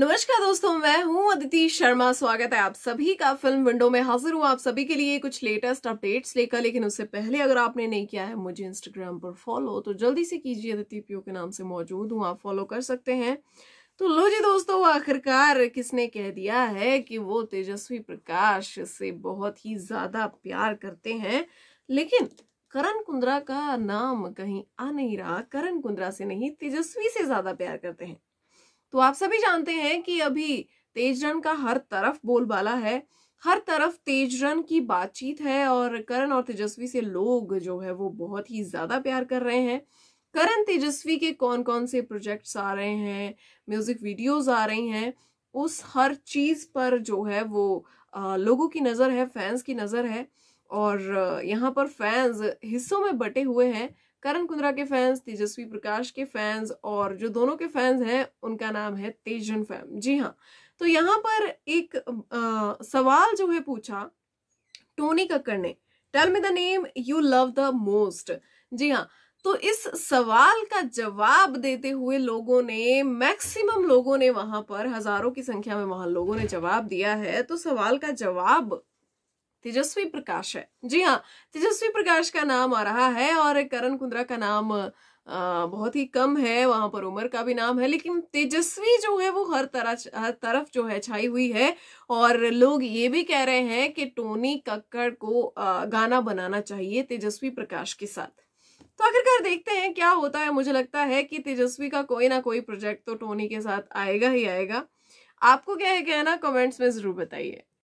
नमस्कार दोस्तों मैं हूं अदिति शर्मा स्वागत है आप सभी का फिल्म विंडो में हाजिर हूं आप सभी के लिए कुछ लेटेस्ट अपडेट्स लेकर लेकिन उससे पहले अगर आपने नहीं किया है मुझे इंस्टाग्राम पर फॉलो तो जल्दी से कीजिए अदिति पियो के नाम से मौजूद हूं आप फॉलो कर सकते हैं तो लो जी दोस्तों आखिरकार किसने कह दिया है कि वो तेजस्वी प्रकाश से बहुत ही ज्यादा प्यार करते हैं लेकिन करण कुंद्रा का नाम कहीं आ नहीं रहा करण कुंद्रा से नहीं तेजस्वी से ज्यादा प्यार करते हैं तो आप सभी जानते हैं कि अभी तेज रन का हर तरफ बोलबाला है हर तरफ तेज रन की बातचीत है और करण और तेजस्वी से लोग जो है वो बहुत ही ज्यादा प्यार कर रहे हैं करण तेजस्वी के कौन कौन से प्रोजेक्ट्स आ रहे हैं म्यूजिक वीडियोस आ रही हैं उस हर चीज पर जो है वो आ, लोगों की नजर है फैंस की नजर है और यहाँ पर फैंस हिस्सों में बटे हुए हैं करण कुंद्रा के फैंस तेजस्वी प्रकाश के फैंस और जो दोनों के फैंस हैं उनका नाम है तेजन फैम जी हाँ तो यहाँ पर एक आ, सवाल जो है पूछा टोनी कक्कर ने tell me the name you love the most जी हाँ तो इस सवाल का जवाब देते हुए लोगों ने मैक्सिमम लोगों ने वहां पर हजारों की संख्या में वहां लोगों ने जवाब दिया है तो सवाल का जवाब तेजस्वी प्रकाश है जी हाँ तेजस्वी प्रकाश का नाम आ रहा है और करण कुंद्रा का नाम बहुत ही कम है वहां पर उमर का भी नाम है लेकिन तेजस्वी जो है वो हर तरह हर तरफ जो है छाई हुई है और लोग ये भी कह रहे हैं कि टोनी कक्कड़ को गाना बनाना चाहिए तेजस्वी प्रकाश के साथ तो आखिरकार देखते हैं क्या होता है मुझे लगता है कि तेजस्वी का कोई ना कोई प्रोजेक्ट तो टोनी के साथ आएगा ही आएगा आपको क्या है कहना कमेंट्स में जरूर बताइए